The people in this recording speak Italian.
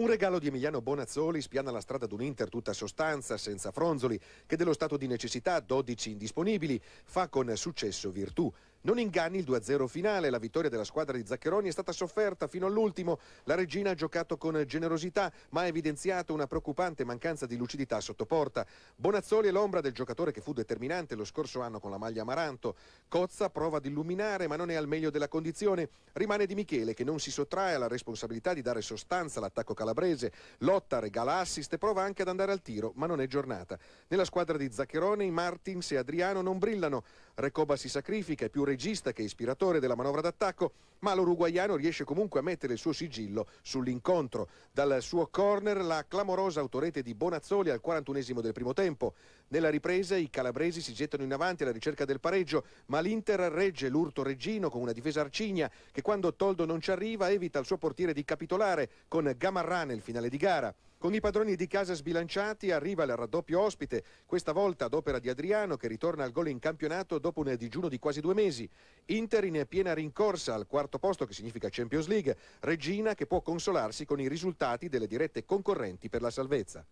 Un regalo di Emiliano Bonazzoli spiana la strada ad Inter tutta sostanza, senza fronzoli, che dello stato di necessità, 12 indisponibili, fa con successo virtù. Non inganni il 2-0 finale, la vittoria della squadra di Zaccheroni è stata sofferta fino all'ultimo. La regina ha giocato con generosità, ma ha evidenziato una preoccupante mancanza di lucidità sotto porta. Bonazzoli è l'ombra del giocatore che fu determinante lo scorso anno con la maglia amaranto. Cozza prova ad illuminare, ma non è al meglio della condizione. Rimane Di Michele che non si sottrae alla responsabilità di dare sostanza all'attacco calabrese. Lotta regala assist e prova anche ad andare al tiro, ma non è giornata. Nella squadra di Zaccheroni, Martins e Adriano non brillano. Recoba si sacrifica e più regista che è ispiratore della manovra d'attacco, ma l'uruguaiano riesce comunque a mettere il suo sigillo sull'incontro. Dal suo corner la clamorosa autorete di Bonazzoli al 41 esimo del primo tempo. Nella ripresa i calabresi si gettano in avanti alla ricerca del pareggio, ma l'Inter regge l'urto reggino con una difesa arcigna che quando Toldo non ci arriva evita al suo portiere di capitolare con Gamarra nel finale di gara. Con i padroni di casa sbilanciati arriva il raddoppio ospite, questa volta ad opera di Adriano che ritorna al gol in campionato dopo un digiuno di quasi due mesi inglesi. Inter in piena rincorsa al quarto posto che significa Champions League, Regina che può consolarsi con i risultati delle dirette concorrenti per la salvezza.